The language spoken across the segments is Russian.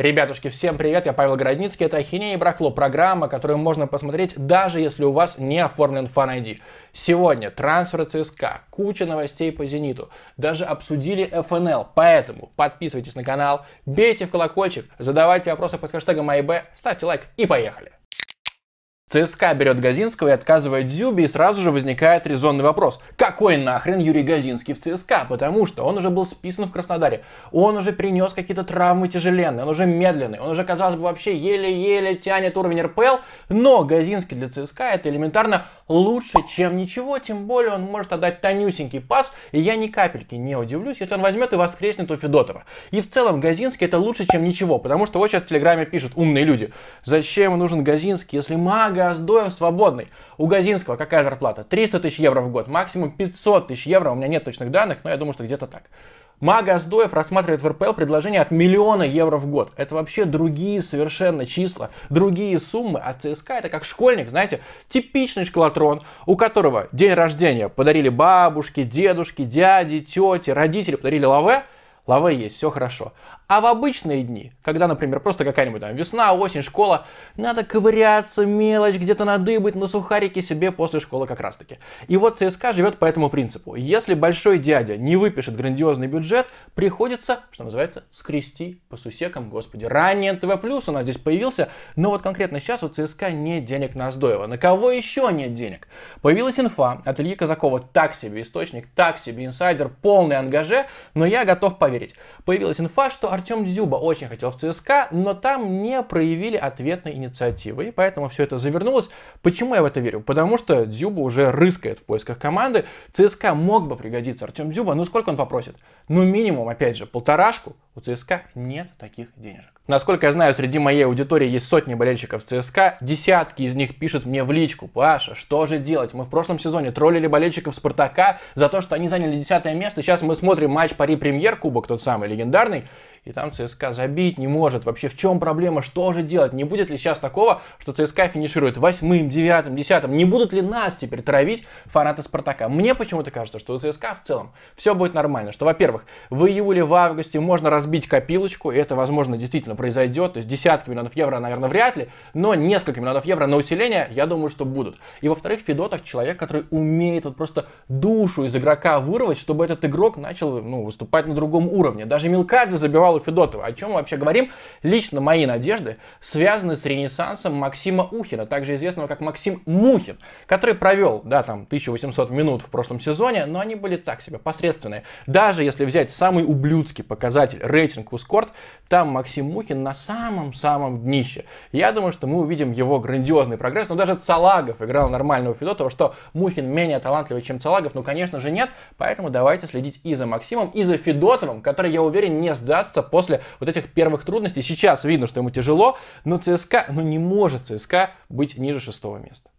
Ребятушки, всем привет, я Павел Городницкий, это «Ахинея и Брахло», программа, которую можно посмотреть, даже если у вас не оформлен фан-ID. Сегодня трансфер ЦСКА, куча новостей по «Зениту», даже обсудили ФНЛ, поэтому подписывайтесь на канал, бейте в колокольчик, задавайте вопросы под хэштегом АИБ, ставьте лайк и поехали! ЦСКА берет Газинского и отказывает Дзюби, и сразу же возникает резонный вопрос. Какой нахрен Юрий Газинский в ЦСКА? Потому что он уже был списан в Краснодаре, он уже принес какие-то травмы тяжеленные, он уже медленный, он уже, казалось бы, вообще еле-еле тянет уровень РПЛ, но Газинский для ЦСКА это элементарно лучше, чем ничего, тем более он может отдать тонюсенький пас, и я ни капельки не удивлюсь, если он возьмет и воскреснет у Федотова. И в целом Газинский это лучше, чем ничего, потому что вот сейчас в Телеграме пишут умные люди, зачем нужен Газинский, если мага Газдоев свободный. У Газинского какая зарплата? 300 тысяч евро в год, максимум 500 тысяч евро, у меня нет точных данных, но я думаю, что где-то так. Мага Аздоев рассматривает в РПЛ предложение от миллиона евро в год. Это вообще другие совершенно числа, другие суммы. А ЦСКА это как школьник, знаете, типичный шкалатрон, у которого день рождения подарили бабушки, дедушки, дяди, тети, родители подарили лаве, лавэ есть, все хорошо. А в обычные дни, когда, например, просто какая-нибудь там весна, осень, школа, надо ковыряться, мелочь, где-то надыбыть на сухарики себе после школы как раз таки. И вот ЦСКА живет по этому принципу. Если большой дядя не выпишет грандиозный бюджет, приходится, что называется, скрести по сусекам, господи. Ранее ТВ Плюс у нас здесь появился, но вот конкретно сейчас у ЦСКА нет денег на Аздоева. На кого еще нет денег? Появилась инфа от Ильи Казакова, так себе источник, так себе инсайдер, полный ангаже, но я готов поверить проверить. Появилась инфа, что Артем Дзюба очень хотел в ЦСКА, но там не проявили ответной инициативы, и поэтому все это завернулось. Почему я в это верю? Потому что Дзюба уже рыскает в поисках команды, ЦСКА мог бы пригодиться Артем Дзюба, но сколько он попросит? Ну минимум, опять же, полторашку, у ЦСКА нет таких денежек. Насколько я знаю, среди моей аудитории есть сотни болельщиков ЦСКА, десятки из них пишут мне в личку, Паша, что же делать? Мы в прошлом сезоне троллили болельщиков Спартака за то, что они заняли десятое место, сейчас мы смотрим матч Пари Премьер Кубок, тот самый легендарный, и там ЦСКА забить не может. Вообще в чем проблема? Что же делать? Не будет ли сейчас такого, что ЦСКА финиширует восьмым, девятым, десятым? Не будут ли нас теперь травить фанаты Спартака? Мне почему-то кажется, что у ЦСКА в целом все будет нормально. Что, во-первых, в июле, в августе можно разбить копилочку, и это, возможно, действительно произойдет. То есть десятки миллионов евро, наверное, вряд ли, но несколько миллионов евро на усиление, я думаю, что будут. И, во-вторых, Федотов человек, который умеет вот просто душу из игрока вырвать, чтобы этот игрок начал ну, выступать на другом уровне. Даже Милкадзе забивал Павла Федотова. О чем мы вообще говорим? Лично мои надежды связаны с ренессансом Максима Ухина, также известного как Максим Мухин, который провел, да, там, 1800 минут в прошлом сезоне, но они были так себе, посредственные. Даже если взять самый ублюдский показатель, рейтинг Ускорт, там Максим Мухин на самом-самом днище. Я думаю, что мы увидим его грандиозный прогресс, но даже Салагов играл нормального Федотова, что Мухин менее талантливый, чем Салагов, ну, конечно же, нет, поэтому давайте следить и за Максимом, и за Федотовым, который, я уверен, не сдастся вернется после вот этих первых трудностей. Сейчас видно, что ему тяжело, но ЦСКА, ну не может ЦСКА быть ниже шестого места.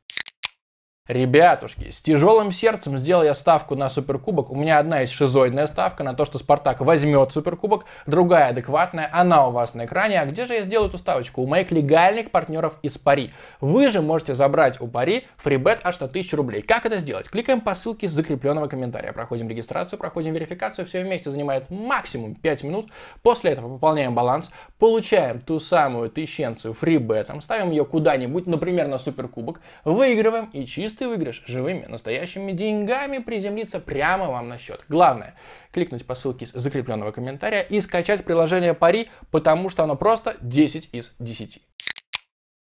Ребятушки, с тяжелым сердцем сделал я ставку на Суперкубок. У меня одна есть шизоидная ставка на то, что Спартак возьмет Суперкубок, другая адекватная, она у вас на экране. А где же я сделаю эту ставочку? У моих легальных партнеров из Пари. Вы же можете забрать у Пари фрибет аж на 1000 рублей. Как это сделать? Кликаем по ссылке с закрепленного комментария. Проходим регистрацию, проходим верификацию. Все вместе занимает максимум 5 минут. После этого пополняем баланс, получаем ту самую тысяченцию фрибетом, ставим ее куда-нибудь, например, на Суперкубок, выигрываем и чисто чистый выиграешь живыми, настоящими деньгами приземлится прямо вам на счет. Главное, кликнуть по ссылке из закрепленного комментария и скачать приложение Пари, потому что оно просто 10 из 10.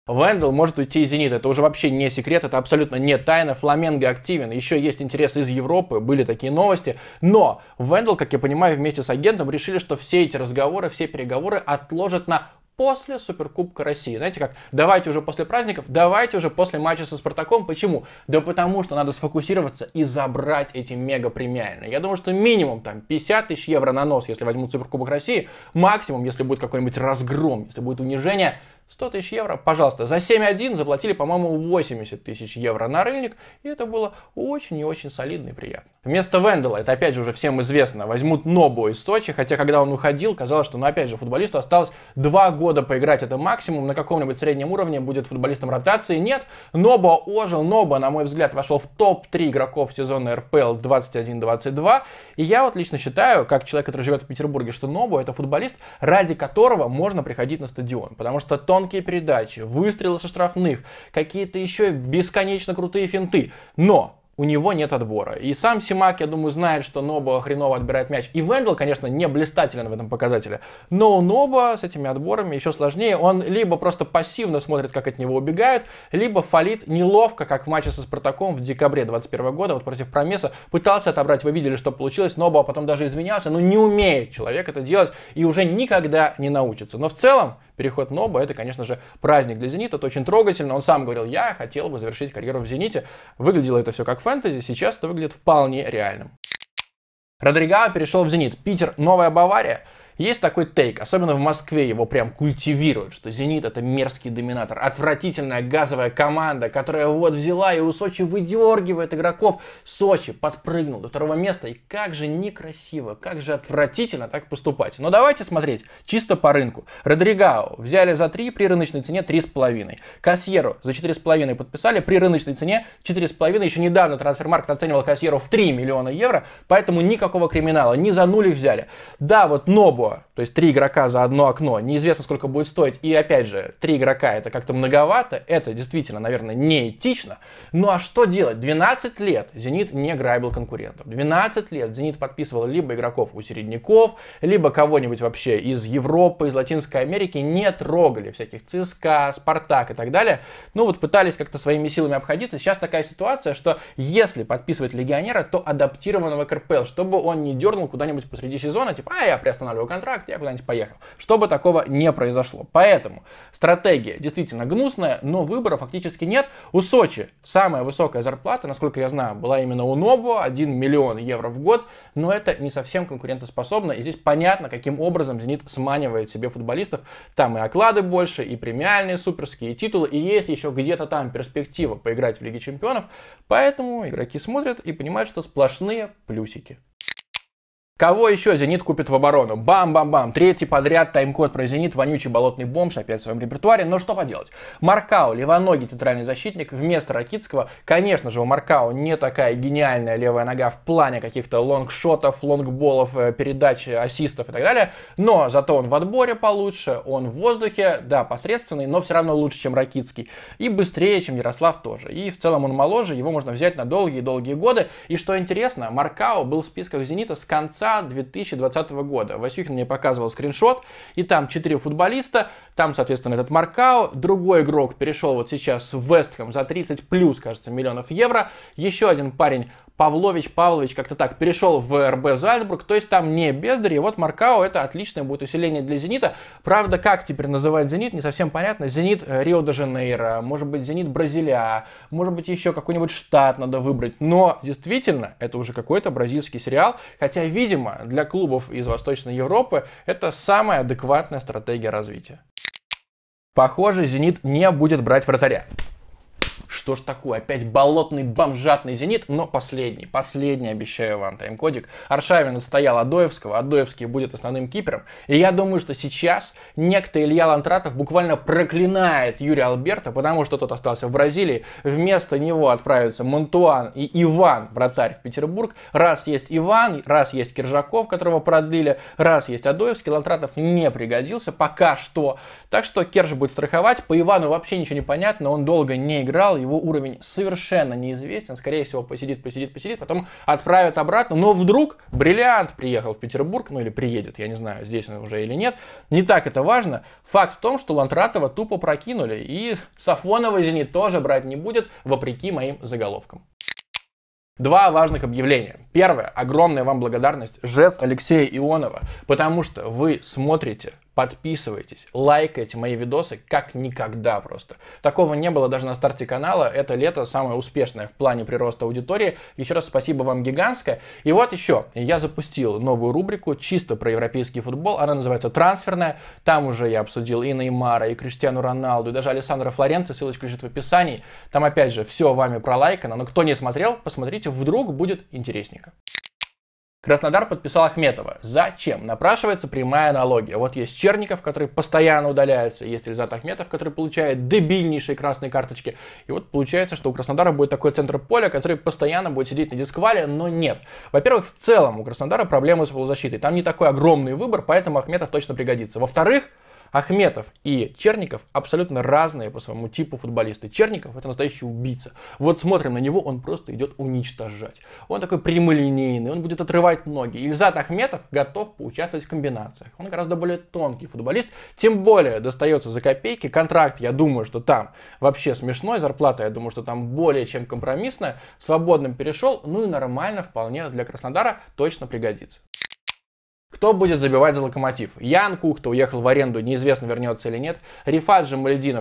Вендел может уйти из «Зенита». Это уже вообще не секрет, это абсолютно не тайна. Фламенго активен, еще есть интерес из Европы, были такие новости. Но Вендел, как я понимаю, вместе с агентом решили, что все эти разговоры, все переговоры отложат на после Суперкубка России. Знаете как, давайте уже после праздников, давайте уже после матча со Спартаком. Почему? Да потому что надо сфокусироваться и забрать эти мега премиальные. Я думаю, что минимум там 50 тысяч евро на нос, если возьмут Суперкубок России. Максимум, если будет какой-нибудь разгром, если будет унижение, 100 тысяч евро, пожалуйста, за 7.1 заплатили, по-моему, 80 тысяч евро на рынок, и это было очень и очень солидно и приятно. Вместо Вендела, это опять же уже всем известно, возьмут Нобу из Сочи, хотя когда он уходил, казалось, что, ну опять же, футболисту осталось 2 года поиграть это максимум, на каком-нибудь среднем уровне будет футболистом ротации, нет, Нобо ожил, Нобо, на мой взгляд, вошел в топ-3 игроков сезона РПЛ 21-22, и я вот лично считаю, как человек, который живет в Петербурге, что Нобо это футболист, ради которого можно приходить на стадион, потому что тон тонкие передачи, выстрелы со штрафных, какие-то еще бесконечно крутые финты. Но у него нет отбора. И сам Симак, я думаю, знает, что Ноба хреново отбирает мяч. И Вендел, конечно, не блистателен в этом показателе. Но у Ноба с этими отборами еще сложнее. Он либо просто пассивно смотрит, как от него убегают, либо фалит неловко, как в матче со Спартаком в декабре 21 года, вот против Промеса. Пытался отобрать, вы видели, что получилось. Ноба потом даже извинялся, но не умеет человек это делать и уже никогда не научится. Но в целом, переход Ноба, это, конечно же, праздник для «Зенита», это очень трогательно. Он сам говорил, я хотел бы завершить карьеру в «Зените». Выглядело это все как фэнтези, сейчас это выглядит вполне реальным. Родригао перешел в «Зенит». Питер – новая Бавария – есть такой тейк, особенно в Москве его прям культивируют, что «Зенит» — это мерзкий доминатор, отвратительная газовая команда, которая вот взяла и у Сочи выдергивает игроков. Сочи подпрыгнул до второго места, и как же некрасиво, как же отвратительно так поступать. Но давайте смотреть чисто по рынку. Родригао взяли за 3 при рыночной цене 3,5. Кассьеру за 4,5 подписали при рыночной цене 4,5. Еще недавно трансфермаркт оценивал Кассьеру в 3 миллиона евро, поэтому никакого криминала, ни за нули взяли. Да, вот Нобу то есть три игрока за одно окно. Неизвестно, сколько будет стоить. И опять же, три игрока это как-то многовато. Это действительно, наверное, неэтично. Ну а что делать? 12 лет «Зенит» не грабил конкурентов. 12 лет «Зенит» подписывал либо игроков у середняков, либо кого-нибудь вообще из Европы, из Латинской Америки. Не трогали всяких ЦСКА, Спартак и так далее. Ну вот пытались как-то своими силами обходиться. Сейчас такая ситуация, что если подписывать легионера, то адаптированного к РПЛ, чтобы он не дернул куда-нибудь посреди сезона, типа, а я приостанавливаю контракт, я куда-нибудь поехал. Чтобы такого не произошло. Поэтому стратегия действительно гнусная, но выбора фактически нет. У Сочи самая высокая зарплата, насколько я знаю, была именно у Нобу, 1 миллион евро в год, но это не совсем конкурентоспособно, и здесь понятно, каким образом «Зенит» сманивает себе футболистов. Там и оклады больше, и премиальные суперские и титулы, и есть еще где-то там перспектива поиграть в Лиге Чемпионов, поэтому игроки смотрят и понимают, что сплошные плюсики. Кого еще «Зенит» купит в оборону? Бам-бам-бам. Третий подряд тайм-код про «Зенит», вонючий болотный бомж опять в своем репертуаре. Но что поделать? Маркау, левоногий центральный защитник вместо Ракитского. Конечно же, у Маркау не такая гениальная левая нога в плане каких-то лонгшотов, лонгболов, э, передач, ассистов и так далее. Но зато он в отборе получше, он в воздухе, да, посредственный, но все равно лучше, чем Ракитский. И быстрее, чем Ярослав тоже. И в целом он моложе, его можно взять на долгие-долгие годы. И что интересно, Маркау был в списках «Зенита» с конца января 2020 года. Васюхин мне показывал скриншот, и там четыре футболиста, там, соответственно, этот Маркао, другой игрок перешел вот сейчас в Вестхэм за 30 плюс, кажется, миллионов евро, еще один парень Павлович Павлович как-то так перешел в РБ Зальцбург, то есть там не Бездарь, и вот Маркао это отличное будет усиление для Зенита. Правда, как теперь называть Зенит, не совсем понятно. Зенит Рио-де-Жанейро, может быть, Зенит Бразилия, может быть, еще какой-нибудь штат надо выбрать. Но действительно, это уже какой-то бразильский сериал, хотя, видимо, для клубов из Восточной Европы это самая адекватная стратегия развития. Похоже, «Зенит» не будет брать вратаря. Что ж такое? Опять болотный бомжатный зенит, но последний, последний, обещаю вам, таймкодик. Аршавин отстоял Адоевского, Адоевский будет основным кипером. И я думаю, что сейчас некто Илья Лантратов буквально проклинает Юрия Алберта, потому что тот остался в Бразилии. Вместо него отправятся Монтуан и Иван, вратарь в Петербург. Раз есть Иван, раз есть Киржаков, которого продлили, раз есть Адоевский, Лантратов не пригодился пока что. Так что Керж будет страховать. По Ивану вообще ничего не понятно, он долго не играл играл, его уровень совершенно неизвестен, скорее всего, посидит, посидит, посидит, потом отправят обратно, но вдруг бриллиант приехал в Петербург, ну или приедет, я не знаю, здесь он уже или нет, не так это важно. Факт в том, что Лантратова тупо прокинули, и Сафонова «Зенит» тоже брать не будет, вопреки моим заголовкам. Два важных объявления. Первое. Огромная вам благодарность жест Алексея Ионова, потому что вы смотрите подписывайтесь, лайкайте мои видосы как никогда просто. Такого не было даже на старте канала. Это лето самое успешное в плане прироста аудитории. Еще раз спасибо вам гигантское. И вот еще, я запустил новую рубрику чисто про европейский футбол. Она называется «Трансферная». Там уже я обсудил и Неймара, и Криштиану Роналду, и даже Александра Флоренца. Ссылочка лежит в описании. Там опять же все вами про пролайкано. Но кто не смотрел, посмотрите, вдруг будет интересненько. Краснодар подписал Ахметова. Зачем? Напрашивается прямая аналогия. Вот есть Черников, который постоянно удаляется, есть Эльзат Ахметов, который получает дебильнейшие красные карточки. И вот получается, что у Краснодара будет такой центр поля, который постоянно будет сидеть на дисквале, но нет. Во-первых, в целом у Краснодара проблемы с полузащитой. Там не такой огромный выбор, поэтому Ахметов точно пригодится. Во-вторых, Ахметов и Черников абсолютно разные по своему типу футболисты. Черников это настоящий убийца. Вот смотрим на него, он просто идет уничтожать. Он такой прямолинейный, он будет отрывать ноги. Ильзат Ахметов готов поучаствовать в комбинациях. Он гораздо более тонкий футболист, тем более достается за копейки. Контракт, я думаю, что там вообще смешной, зарплата, я думаю, что там более чем компромиссная. Свободным перешел, ну и нормально, вполне для Краснодара точно пригодится. Кто будет забивать за Локомотив? Ян Кух, Кухта уехал в аренду, неизвестно вернется или нет. Рифат же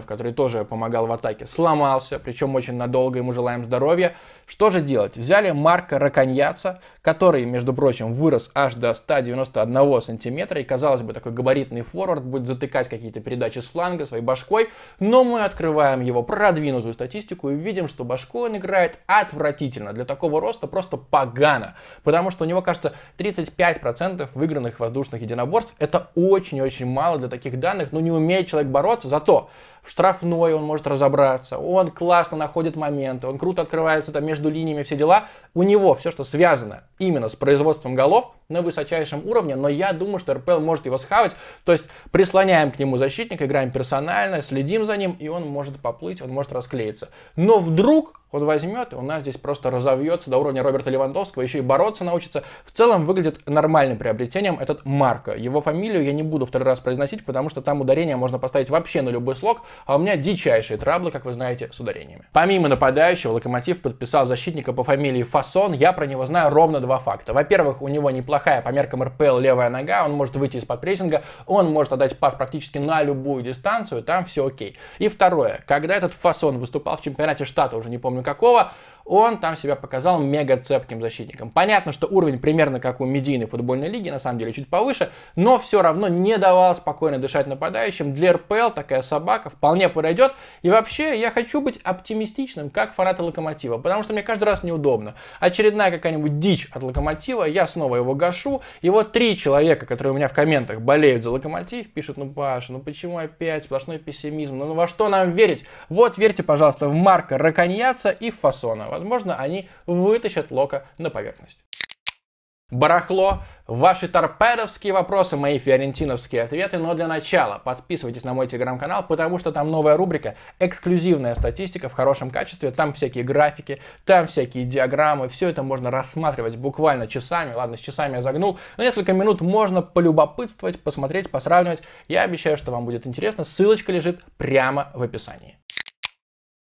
который тоже помогал в атаке, сломался, причем очень надолго, ему желаем здоровья. Что же делать? Взяли Марка Раконьяца, который, между прочим, вырос аж до 191 сантиметра, и, казалось бы, такой габаритный форвард будет затыкать какие-то передачи с фланга своей башкой, но мы открываем его продвинутую статистику и видим, что башкой он играет отвратительно. Для такого роста просто погано, потому что у него, кажется, 35% выигранных воздушных единоборств. Это очень-очень мало для таких данных, но не умеет человек бороться, зато в штрафной он может разобраться, он классно находит моменты, он круто открывается там между линиями, все дела. У него все, что связано именно с производством голов, на высочайшем уровне, но я думаю, что РПЛ может его схавать, то есть прислоняем к нему защитника, играем персонально, следим за ним, и он может поплыть, он может расклеиться. Но вдруг он возьмет, и у нас здесь просто разовьется до уровня Роберта Левандовского, еще и бороться научится. В целом выглядит нормальным приобретением этот Марко. Его фамилию я не буду второй раз произносить, потому что там ударение можно поставить вообще на любой слог, а у меня дичайшие траблы, как вы знаете, с ударениями. Помимо нападающего, Локомотив подписал защитника по фамилии Фасон, я про него знаю ровно два факта. Во-первых, у него неплохая по меркам РПЛ левая нога, он может выйти из-под прессинга, он может отдать пас практически на любую дистанцию, там все окей. И второе, когда этот Фасон выступал в чемпионате штата, уже не помню какого, он там себя показал мега цепким защитником. Понятно, что уровень примерно как у медийной футбольной лиги, на самом деле чуть повыше, но все равно не давал спокойно дышать нападающим. Для РПЛ такая собака вполне подойдет. И вообще, я хочу быть оптимистичным, как фанаты Локомотива, потому что мне каждый раз неудобно. Очередная какая-нибудь дичь от Локомотива, я снова его гашу, и вот три человека, которые у меня в комментах болеют за Локомотив, пишут, ну Паша, ну почему опять сплошной пессимизм, ну, ну во что нам верить? Вот верьте, пожалуйста, в Марка Раконьяца и Фасона возможно, они вытащат Лока на поверхность. Барахло, ваши торпедовские вопросы, мои фиорентиновские ответы, но для начала подписывайтесь на мой телеграм-канал, потому что там новая рубрика «Эксклюзивная статистика в хорошем качестве», там всякие графики, там всякие диаграммы, все это можно рассматривать буквально часами, ладно, с часами я загнул, но несколько минут можно полюбопытствовать, посмотреть, посравнивать, я обещаю, что вам будет интересно, ссылочка лежит прямо в описании.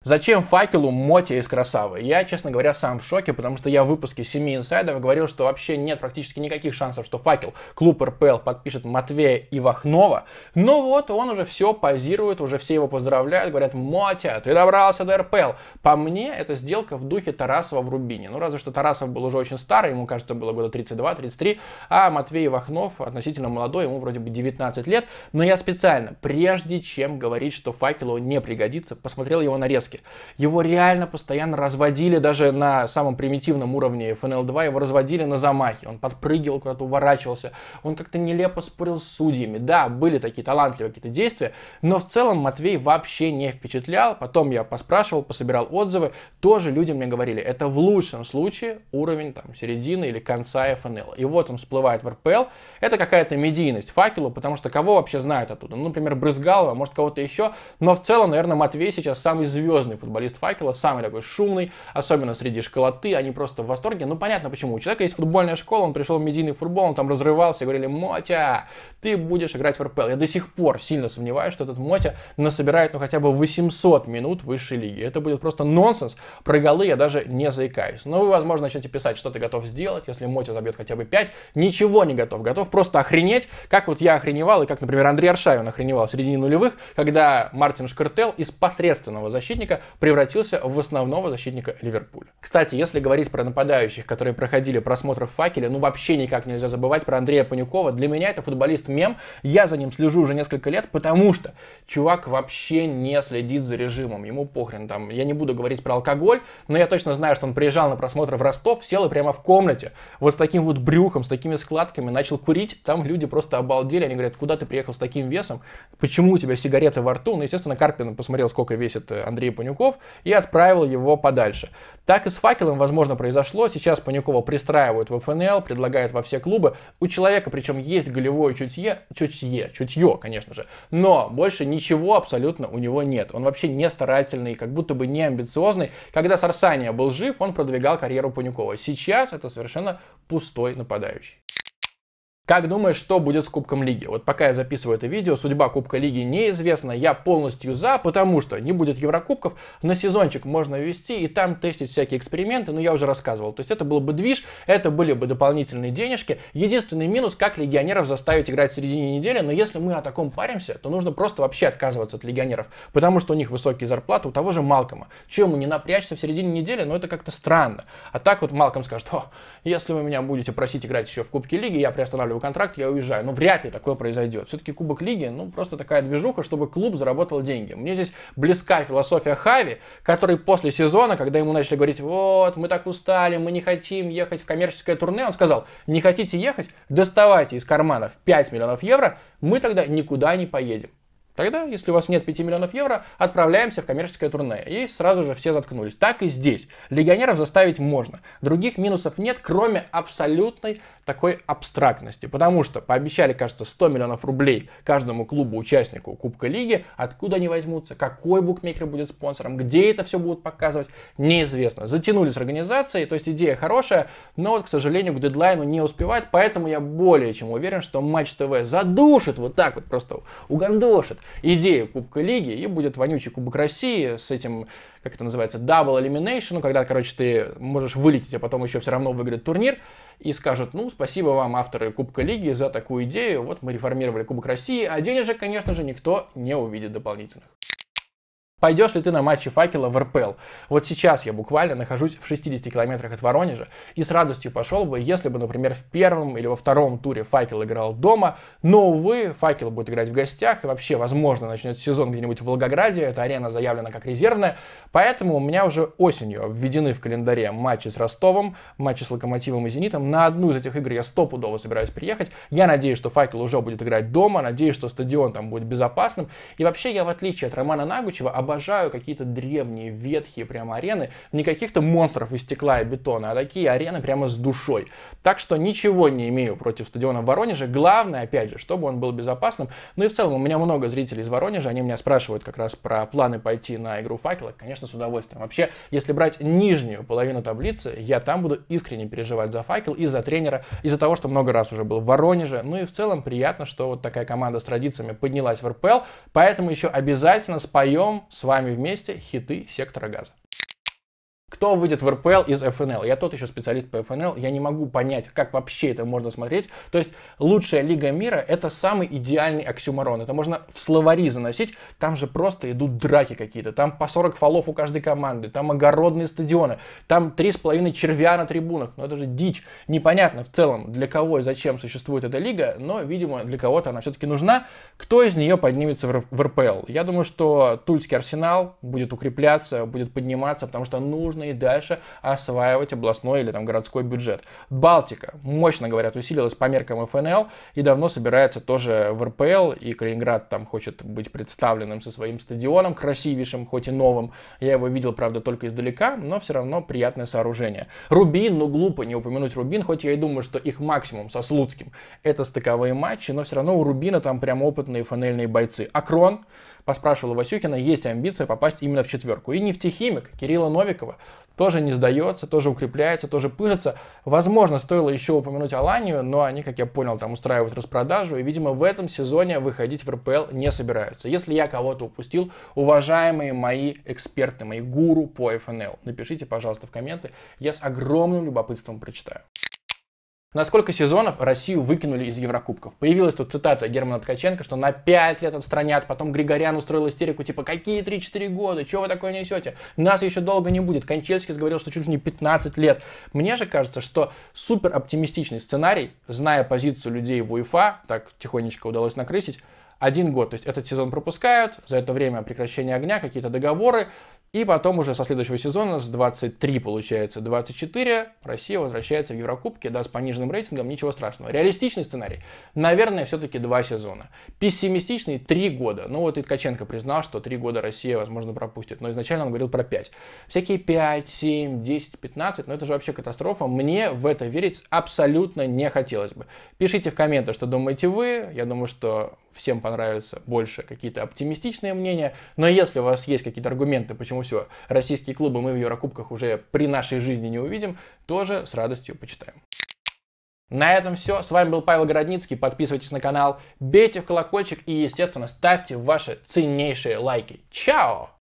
Зачем факелу Моти из Красавы? Я, честно говоря, сам в шоке, потому что я в выпуске «Семи инсайдов» говорил, что вообще нет практически никаких шансов, что факел клуб РПЛ подпишет Матвея Ивахнова. Но ну вот он уже все позирует, уже все его поздравляют, говорят, Мотя, ты добрался до РПЛ. По мне, это сделка в духе Тарасова в Рубине. Ну, разве что Тарасов был уже очень старый, ему, кажется, было года 32-33, а Матвей Ивахнов относительно молодой, ему вроде бы 19 лет. Но я специально, прежде чем говорить, что факелу не пригодится, посмотрел его нарезки ошибки. Его реально постоянно разводили, даже на самом примитивном уровне FNL2 его разводили на замахе. Он подпрыгивал, куда-то уворачивался, он как-то нелепо спорил с судьями. Да, были такие талантливые какие-то действия, но в целом Матвей вообще не впечатлял. Потом я поспрашивал, пособирал отзывы, тоже люди мне говорили, это в лучшем случае уровень там середины или конца FNL. И вот он всплывает в РПЛ, это какая-то медийность факелу, потому что кого вообще знают оттуда? Ну, например, Брызгалова, может, кого-то еще, но в целом, наверное, Матвей сейчас самый звездный серьезный футболист факела, самый такой шумный, особенно среди школоты, они просто в восторге. Ну, понятно почему. У человека есть футбольная школа, он пришел в медийный футбол, он там разрывался, говорили, Мотя, ты будешь играть в РПЛ. Я до сих пор сильно сомневаюсь, что этот Мотя насобирает ну хотя бы 800 минут высшей лиги. Это будет просто нонсенс. Про голы я даже не заикаюсь. Но вы, возможно, начнете писать, что ты готов сделать, если Мотя забьет хотя бы 5. Ничего не готов. Готов просто охренеть, как вот я охреневал, и как, например, Андрей Аршавин охреневал в середине нулевых, когда Мартин Шкартел из посредственного защитника защитника превратился в основного защитника Ливерпуля. Кстати, если говорить про нападающих, которые проходили просмотр в факеле, ну вообще никак нельзя забывать про Андрея Панюкова. Для меня это футболист-мем, я за ним слежу уже несколько лет, потому что чувак вообще не следит за режимом, ему похрен там. Я не буду говорить про алкоголь, но я точно знаю, что он приезжал на просмотр в Ростов, сел и прямо в комнате, вот с таким вот брюхом, с такими складками, начал курить, там люди просто обалдели, они говорят, куда ты приехал с таким весом, почему у тебя сигареты во рту, ну, естественно, Карпин посмотрел, сколько весит э, Андрей Панюков и отправил его подальше. Так и с факелом, возможно, произошло. Сейчас Панюкова пристраивают в ФНЛ, предлагают во все клубы. У человека, причем, есть голевое чутье, чутье, чутье, конечно же. Но больше ничего абсолютно у него нет. Он вообще не старательный, как будто бы не амбициозный. Когда Сарсания был жив, он продвигал карьеру Панюкова. Сейчас это совершенно пустой нападающий. Как думаешь, что будет с Кубком Лиги? Вот пока я записываю это видео, судьба Кубка Лиги неизвестна, я полностью за, потому что не будет Еврокубков, на сезончик можно ввести и там тестить всякие эксперименты, но я уже рассказывал. То есть это был бы движ, это были бы дополнительные денежки. Единственный минус, как легионеров заставить играть в середине недели, но если мы о таком паримся, то нужно просто вообще отказываться от легионеров, потому что у них высокие зарплаты, у того же Малкома. Чего ему не напрячься в середине недели, но это как-то странно. А так вот Малком скажет, о, если вы меня будете просить играть еще в Кубке Лиги, я приостанавливаю первый контракт, я уезжаю. Но ну, вряд ли такое произойдет. Все-таки Кубок Лиги, ну, просто такая движуха, чтобы клуб заработал деньги. Мне здесь близка философия Хави, который после сезона, когда ему начали говорить, вот, мы так устали, мы не хотим ехать в коммерческое турне, он сказал, не хотите ехать, доставайте из карманов 5 миллионов евро, мы тогда никуда не поедем. Тогда, если у вас нет 5 миллионов евро, отправляемся в коммерческое турне. И сразу же все заткнулись. Так и здесь. Легионеров заставить можно. Других минусов нет, кроме абсолютной такой абстрактности. Потому что пообещали, кажется, 100 миллионов рублей каждому клубу-участнику Кубка Лиги. Откуда они возьмутся? Какой букмекер будет спонсором? Где это все будут показывать? Неизвестно. Затянулись организации. то есть идея хорошая, но вот, к сожалению, к дедлайну не успевает. Поэтому я более чем уверен, что Матч ТВ задушит вот так вот просто угандошит идея Кубка Лиги, и будет вонючий Кубок России с этим, как это называется, double elimination, ну, когда, короче, ты можешь вылететь, а потом еще все равно выиграть турнир, и скажут, ну, спасибо вам, авторы Кубка Лиги, за такую идею, вот мы реформировали Кубок России, а денежек, конечно же, никто не увидит дополнительных. Пойдешь ли ты на матчи факела в РПЛ? Вот сейчас я буквально нахожусь в 60 километрах от Воронежа и с радостью пошел бы, если бы, например, в первом или во втором туре факел играл дома, но, увы, факел будет играть в гостях и вообще, возможно, начнет сезон где-нибудь в Волгограде, эта арена заявлена как резервная, поэтому у меня уже осенью введены в календаре матчи с Ростовом, матчи с Локомотивом и Зенитом, на одну из этих игр я стопудово собираюсь приехать, я надеюсь, что факел уже будет играть дома, надеюсь, что стадион там будет безопасным, и вообще я, в отличие от Романа Нагучева, обожаю какие-то древние, ветхие прямо арены. Не каких-то монстров из стекла и бетона, а такие арены прямо с душой. Так что ничего не имею против стадиона в Воронеже. Главное, опять же, чтобы он был безопасным. Ну и в целом, у меня много зрителей из Воронежа, они меня спрашивают как раз про планы пойти на игру факела. Конечно, с удовольствием. Вообще, если брать нижнюю половину таблицы, я там буду искренне переживать за факел и за тренера, из-за того, что много раз уже был в Воронеже. Ну и в целом приятно, что вот такая команда с традициями поднялась в РПЛ. Поэтому еще обязательно споем, с вами вместе хиты сектора газа. Кто выйдет в РПЛ из ФНЛ? Я тот еще специалист по ФНЛ, я не могу понять, как вообще это можно смотреть. То есть лучшая лига мира — это самый идеальный оксюмарон. Это можно в словари заносить, там же просто идут драки какие-то, там по 40 фолов у каждой команды, там огородные стадионы, там 3,5 червя на трибунах. Но ну, это же дичь. Непонятно в целом, для кого и зачем существует эта лига, но, видимо, для кого-то она все-таки нужна. Кто из нее поднимется в РПЛ? Я думаю, что Тульский Арсенал будет укрепляться, будет подниматься, потому что нужно нужно и дальше осваивать областной или там городской бюджет. Балтика, мощно говорят, усилилась по меркам ФНЛ и давно собирается тоже в РПЛ, и Калининград там хочет быть представленным со своим стадионом красивейшим, хоть и новым. Я его видел, правда, только издалека, но все равно приятное сооружение. Рубин, ну глупо не упомянуть Рубин, хоть я и думаю, что их максимум со Слуцким это стыковые матчи, но все равно у Рубина там прям опытные фанельные бойцы. Акрон, поспрашивал Васюкина, есть амбиция попасть именно в четверку. И нефтехимик Кирилла Новикова тоже не сдается, тоже укрепляется, тоже пыжится. Возможно, стоило еще упомянуть Аланию, но они, как я понял, там устраивают распродажу, и, видимо, в этом сезоне выходить в РПЛ не собираются. Если я кого-то упустил, уважаемые мои эксперты, мои гуру по FNL, напишите, пожалуйста, в комменты, я с огромным любопытством прочитаю. На сколько сезонов Россию выкинули из Еврокубков? Появилась тут цитата Германа Ткаченко, что на 5 лет отстранят, потом Григорян устроил истерику, типа, какие 3-4 года, чего вы такое несете? Нас еще долго не будет. Кончельский говорил, что чуть ли не 15 лет. Мне же кажется, что супер оптимистичный сценарий, зная позицию людей в УЕФА, так тихонечко удалось накрысить, один год. То есть этот сезон пропускают, за это время прекращение огня, какие-то договоры, и потом уже со следующего сезона, с 23 получается 24, Россия возвращается в Еврокубке, да, с пониженным рейтингом, ничего страшного. Реалистичный сценарий, наверное, все-таки два сезона. Пессимистичный три года. Ну вот и Ткаченко признал, что три года Россия, возможно, пропустит, но изначально он говорил про пять. Всякие 5, 7, 10, 15, но это же вообще катастрофа. Мне в это верить абсолютно не хотелось бы. Пишите в комментах, что думаете вы. Я думаю, что всем понравятся больше какие-то оптимистичные мнения. Но если у вас есть какие-то аргументы, почему все, российские клубы мы в Еврокубках уже при нашей жизни не увидим, тоже с радостью почитаем. На этом все. С вами был Павел Городницкий. Подписывайтесь на канал, бейте в колокольчик и, естественно, ставьте ваши ценнейшие лайки. Чао!